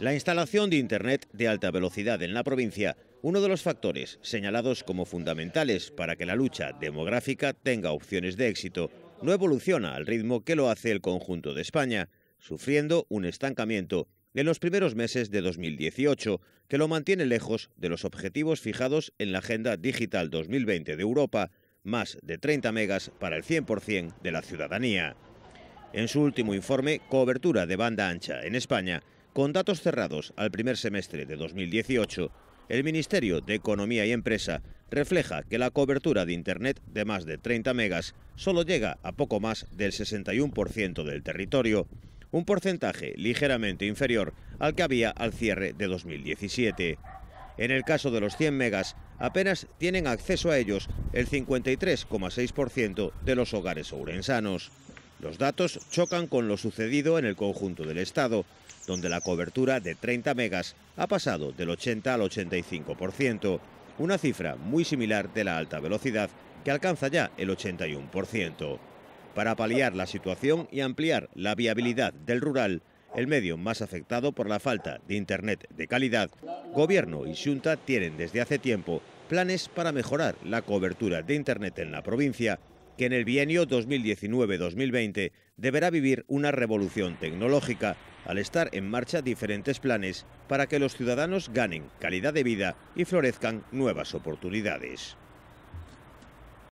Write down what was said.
La instalación de Internet de alta velocidad en la provincia, uno de los factores señalados como fundamentales para que la lucha demográfica tenga opciones de éxito, no evoluciona al ritmo que lo hace el conjunto de España, sufriendo un estancamiento en los primeros meses de 2018, que lo mantiene lejos de los objetivos fijados en la Agenda Digital 2020 de Europa, más de 30 megas para el 100% de la ciudadanía. En su último informe, Cobertura de banda ancha en España, con datos cerrados al primer semestre de 2018, el Ministerio de Economía y Empresa refleja que la cobertura de Internet de más de 30 megas solo llega a poco más del 61% del territorio, un porcentaje ligeramente inferior al que había al cierre de 2017. En el caso de los 100 megas, apenas tienen acceso a ellos el 53,6% de los hogares ourensanos. Los datos chocan con lo sucedido en el conjunto del Estado, donde la cobertura de 30 megas ha pasado del 80 al 85%, una cifra muy similar de la alta velocidad que alcanza ya el 81%. Para paliar la situación y ampliar la viabilidad del rural, el medio más afectado por la falta de Internet de calidad, Gobierno y Junta tienen desde hace tiempo planes para mejorar la cobertura de Internet en la provincia que en el bienio 2019-2020 deberá vivir una revolución tecnológica al estar en marcha diferentes planes para que los ciudadanos ganen calidad de vida y florezcan nuevas oportunidades.